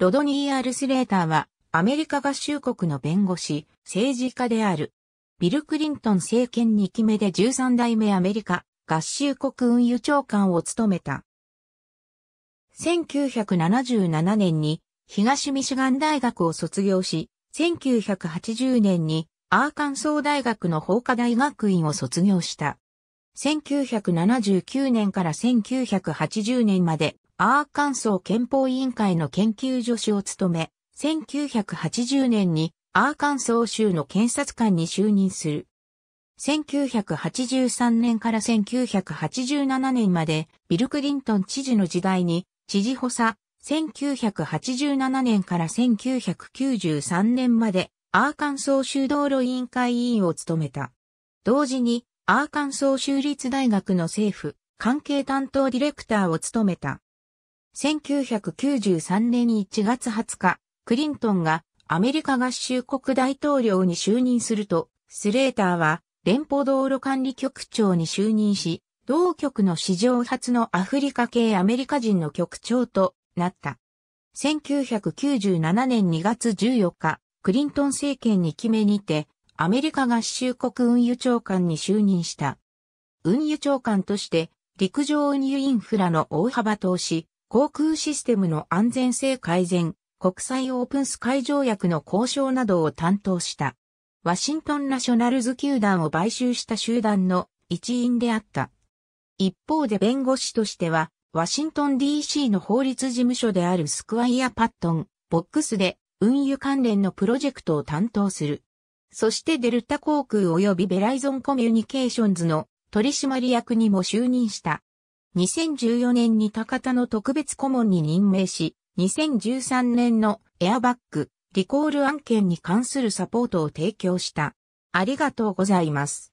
ロドニー・アルスレーターは、アメリカ合衆国の弁護士、政治家である。ビル・クリントン政権2期目で13代目アメリカ合衆国運輸長官を務めた。1977年に東ミシガン大学を卒業し、1980年にアーカンソー大学の法科大学院を卒業した。1979年から1980年までアーカンソー憲法委員会の研究助手を務め、1980年にアーカンソー州の検察官に就任する。1983年から1987年までビル・クリントン知事の時代に知事補佐、1987年から1993年までアーカンソー州道路委員会委員を務めた。同時にアーカンソー州立大学の政府関係担当ディレクターを務めた。1993年1月20日、クリントンがアメリカ合衆国大統領に就任すると、スレーターは連邦道路管理局長に就任し、同局の史上初のアフリカ系アメリカ人の局長となった。1997年2月14日、クリントン政権に決めにて、アメリカ合衆国運輸長官に就任した。運輸長官として、陸上運輸インフラの大幅投資、航空システムの安全性改善、国際オープンス会条約の交渉などを担当した。ワシントンナショナルズ球団を買収した集団の一員であった。一方で弁護士としては、ワシントン DC の法律事務所であるスクワイア・パットン、ボックスで運輸関連のプロジェクトを担当する。そしてデルタ航空及びベライゾンコミュニケーションズの取締役にも就任した。2014年に高田の特別顧問に任命し、2013年のエアバッグ、リコール案件に関するサポートを提供した。ありがとうございます。